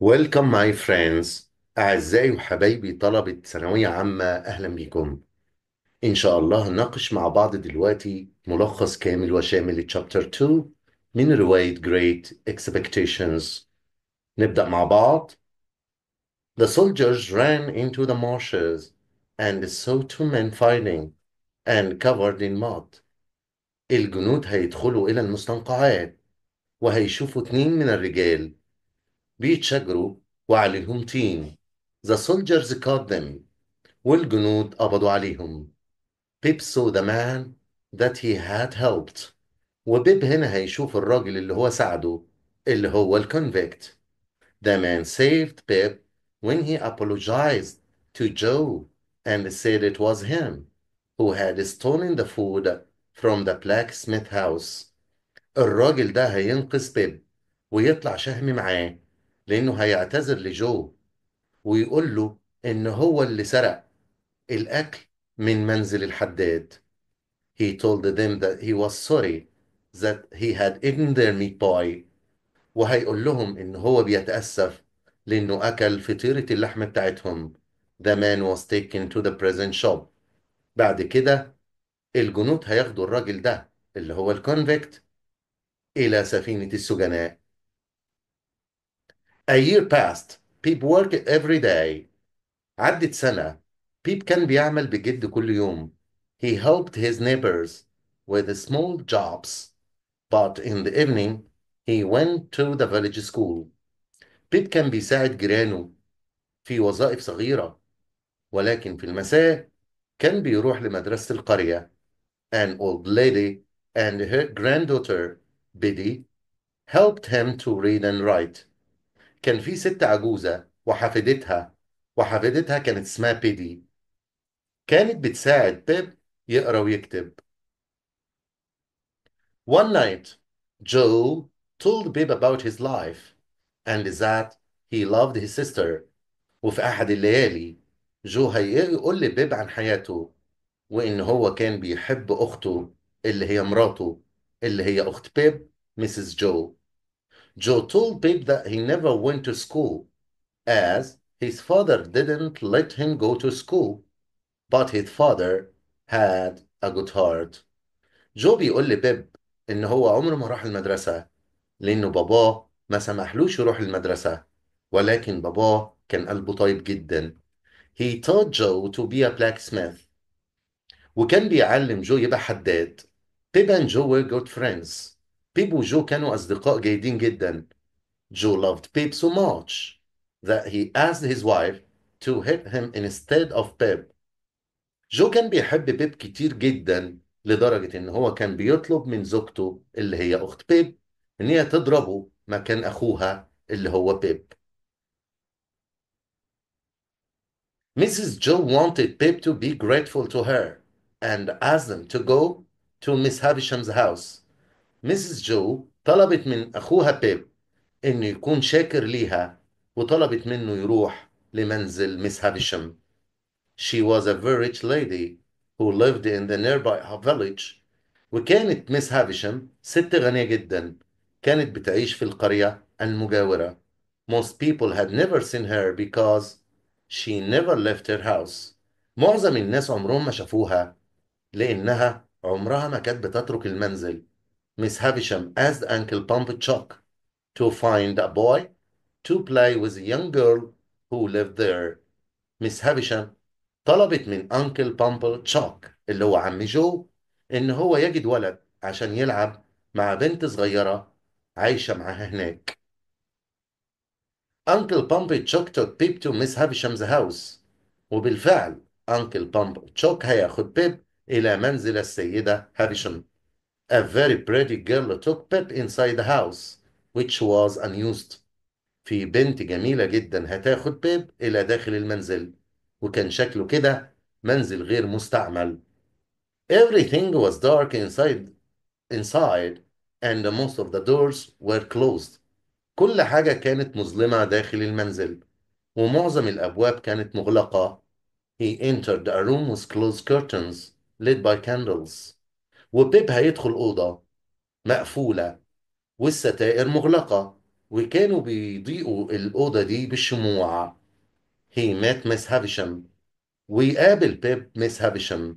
ويلكم ماي فريندز أعزائي وحبايبي طلبة ثانوية عامة أهلا بكم إن شاء الله نناقش مع بعض دلوقتي ملخص كامل وشامل لتشابتر 2 من رواية Great Expectations نبدأ مع بعض The soldiers ran into the marshes and saw two men fighting and covered in mud الجنود هيدخلوا إلى المستنقعات وهيشوفوا اتنين من الرجال بيتشا جروا وعليهم تين The soldiers caught them والجنود قبضوا عليهم Pip saw the man that he had helped وبيب هنا هيشوف الراجل اللي هو ساعده اللي هو الكونفيكت The man saved Pip when he apologized to Joe and said it was him who had stolen the food from the blacksmith house. الراجل ده هينقذ بيب ويطلع شهم معاه لأنه هيعتذر لجو ويقول له إن هو اللي سرق الأكل من منزل الحداد. He told them that he was sorry that he had eaten their meat pie. وهيقول لهم إن هو بيتأسف لأنه أكل فطيرة اللحم بتاعتهم. The man was taken to the prison shop. بعد كده الجنود هياخدوا الراجل ده اللي هو الكونفكت إلى سفينة السجناء a year passed بيب work every day عدت سنة بيب كان بيعمل بجد كل يوم he helped his neighbors with small jobs but in the evening he went to the village school بيب كان بيساعد جيرانه في وظائف صغيرة ولكن في المساء كان بيروح لمدرسة القرية an old lady and her granddaughter Biddy helped him to read and write كان في ست عجوزة وحفيدتها وحفيدتها كانت اسمها بيدي كانت بتساعد بيب يقرا ويكتب One night, Joe told Bib about his life and that he loved his sister. وفي أحد الليالي جو هيقول لبيب عن حياته وإن هو كان بيحب أخته اللي هي مراته اللي هي أخت بيب مسز جو Joe told Pip that he never went to school as his father didn't let him go to school but his father had a good heart. جو بيقول لبيب إن هو عمره ما راح المدرسة لأنه باباه ما سمحلوش يروح المدرسة ولكن باباه كان قلبه طيب جدا. He taught Joe to be a blacksmith. وكان بيعلم جو يبقى حداد. بيب and Joe were good friends. بيب وجو كانوا أصدقاء جيدين جدا جو loved بيب so much that he asked his wife to hit him instead of بيب جو كان بيحب بيب كتير جدا لدرجة إن هو كان بيطلب من زوجته اللي هي أخت بيب إن هي تضربه مكان أخوها اللي هو بيب Mrs. Jo wanted Pip to be grateful to her and asked them to go to Miss Havisham's house. مسز جو طلبت من أخوها بيب إنه يكون شاكر ليها وطلبت منه يروح لمنزل مس هافيشم. She was a very rich lady who lived in the nearby village وكانت مس هافيشم ست غنية جدا كانت بتعيش في القرية المجاورة. Most people had never seen her because she never left her house. معظم الناس عمرهم ما شافوها لأنها عمرها ما كانت بتترك المنزل. Miss Havisham asked Uncle Pumpchuck to find a boy to play with a young girl who lived there. Miss Havisham طلبت من Uncle Pumpchuck اللي هو عم جو إن هو يجد ولد عشان يلعب مع بنت صغيرة عايشة معاها هناك. Uncle Pumpchuck took Pip to Miss Havisham's house وبالفعل Uncle Pumpchuck هياخد بيب إلى منزل السيدة هافيشم. a very pretty girl took Pip inside the house which was unused في بنت جميلة جدا هتاخد بيب إلى داخل المنزل وكان شكله كده منزل غير مستعمل Everything was dark inside inside and most of the doors were closed كل حاجة كانت مظلمة داخل المنزل ومعظم الأبواب كانت مغلقة He entered a room with closed curtains lit by candles وبيب هيدخل أوضة مقفولة والستائر مغلقة وكانوا بيضيئوا الأوضة دي بالشموع He met Miss هافشم ويقابل بيب ميس هافشم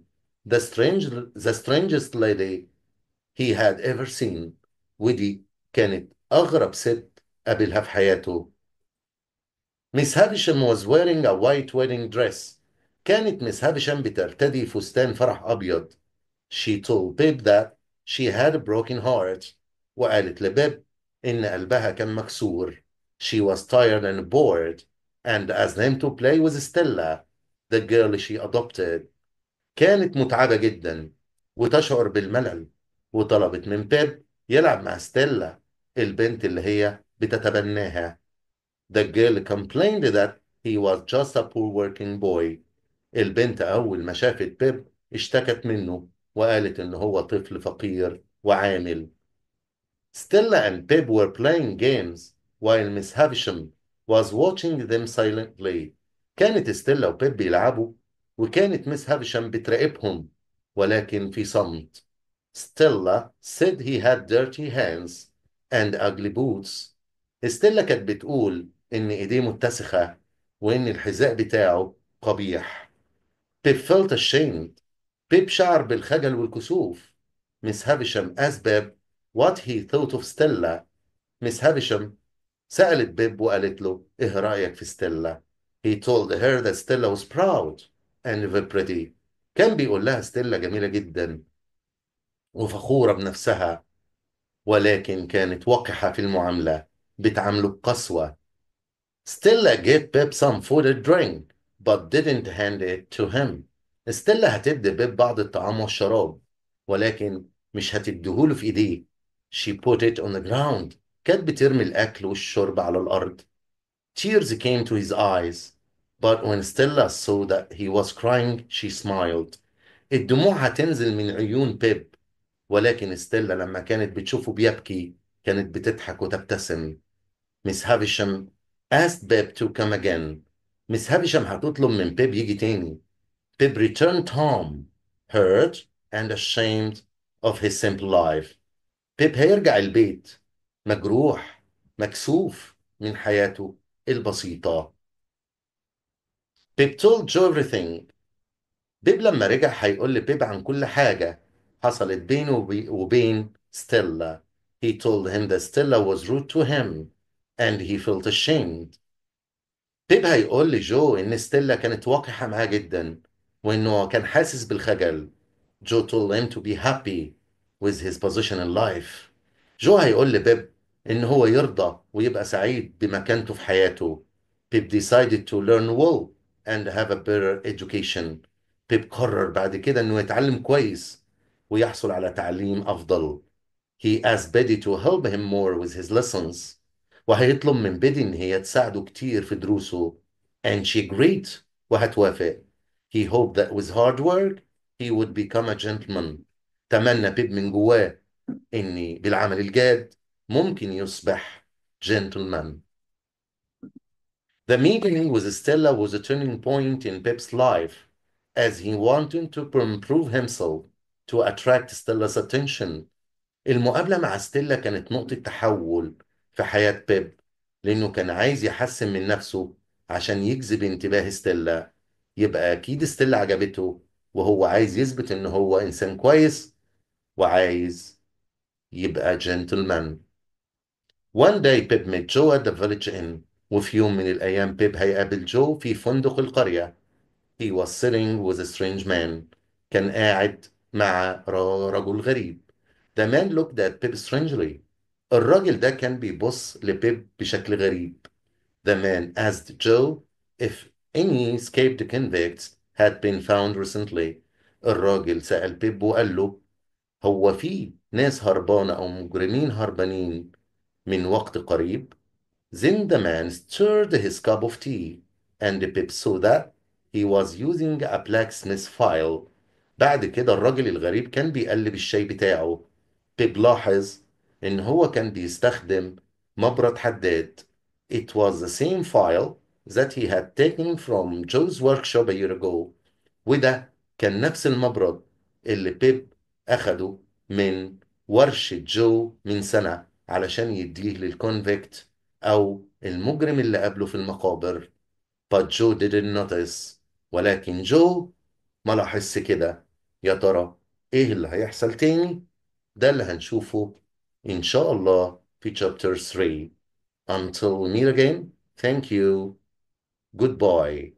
The, strange, the strangest lady he had ever seen ودي كانت أغرب ست قابلها في حياته ميس هافشم was wearing a white wedding dress كانت ميس هافشم بترتدي فستان فرح أبيض She told Bib that she had a broken heart وقالت لبيب إن قلبها كان مكسور. She was tired and bored and asked him to play with Stella, the girl she adopted. كانت متعبة جدا وتشعر بالملل وطلبت من بيب يلعب مع ستيلا البنت اللي هي بتتبناها. The girl complained that he was just a poor working boy. البنت أول ما شافت بيب اشتكت منه وقالت إن هو طفل فقير وعامل Stella and Pip were playing games while Miss Havisham was watching them silently. كانت ستيلا وبيب بيلعبوا وكانت مس هافشام بتراقبهم ولكن في صمت. ستيلا said he had dirty hands and ugly boots. ستيلا كانت بتقول إن إيديه متسخة وإن الحذاء بتاعه قبيح. Pip felt ashamed بيب شعر بالخجل والكسوف مس اس أسباب what he thought of Stella مس هافشم سألت بيب وقالت له إيه رأيك في ستيلا he told her that Stella was proud and pretty كان بيقول لها ستيلا جميلة جدا وفخورة بنفسها ولكن كانت وقحة في المعاملة بتعامله بقسوة Stella gave Pip some food and drink but didn't hand it to him ستيلا هتدي بيب بعض الطعام والشراب ولكن مش هتديهوله في ايديه she put it on the ground كانت بترمي الاكل والشرب على الارض tears came to his eyes but when Stella saw that he was crying she smiled الدموع هتنزل من عيون بيب ولكن ستيلا لما كانت بتشوفه بيبكي كانت بتضحك وتبتسم مس هافشم asked بيب to come again مس هافشم هتطلب من بيب يجي تاني Pip returned home, hurt and ashamed of his simple life. Pip هيرجع البيت مجروح مكسوف من حياته البسيطة. Pip told Joe everything. بيب لما رجع هيقول لبيب عن كل حاجة حصلت بينه وبين ستيلا. He told him that Stella was rude to him and he felt ashamed. بيب هيقول لجو إن ستيلا كانت وقحة معاه جداً وإنه كان حاسس بالخجل جو told him to be happy with his position in life جو هيقول لبيب إن هو يرضى ويبقى سعيد بمكانته في حياته بيب ديسايدد تو ليرن وول اند هاف ا بيتر education بيب قرر بعد كده إنه يتعلم كويس ويحصل على تعليم أفضل he asked Betty to help him more with his lessons وهيطلب من بيدي إن هي تساعده كتير في دروسه and she agreed وهتوافق He hoped that with hard work he would become a gentleman تمنى بيب من جواه إني بالعمل الجاد ممكن يصبح gentleman The meeting with Stella was a turning point in Pep's life as he wanted to improve himself to attract Stella's attention. المقابلة مع ستيلا كانت نقطة تحول في حياة بيب لأنه كان عايز يحسن من نفسه عشان يجذب انتباه ستيلا يبقى اكيد ستيل عجبته وهو عايز يثبت ان هو انسان كويس وعايز يبقى جنتلمان One day بيب met Joe at the village inn وفي يوم من الأيام بيب هيقابل جو في فندق القرية He was sitting with a strange man كان قاعد مع رجل غريب The man looked at Pip strangely الراجل ده كان بيبص لبيب بشكل غريب The man asked Joe if any escaped convicts had been found recently الراجل سأل بيب وقال له هو في ناس هربانة أو مجرمين هربانين من وقت قريب Then the man stirred his cup of tea and Pip saw that he was using a blacksmith file بعد كده الراجل الغريب كان بيقلب الشاي بتاعه بيب لاحظ إن هو كان بيستخدم مبرد حداد It was the same file that he had taken from Joe's workshop a year ago وده كان نفس المبرد اللي بيب أخده من ورشة جو من سنة علشان يديه للكونفكت أو المجرم اللي قابله في المقابر but Joe didn't notice ولكن جو ما لاحظش كده يا ترى إيه اللي هيحصل تاني ده اللي هنشوفه إن شاء الله في chapter 3 until we meet again thank you good boy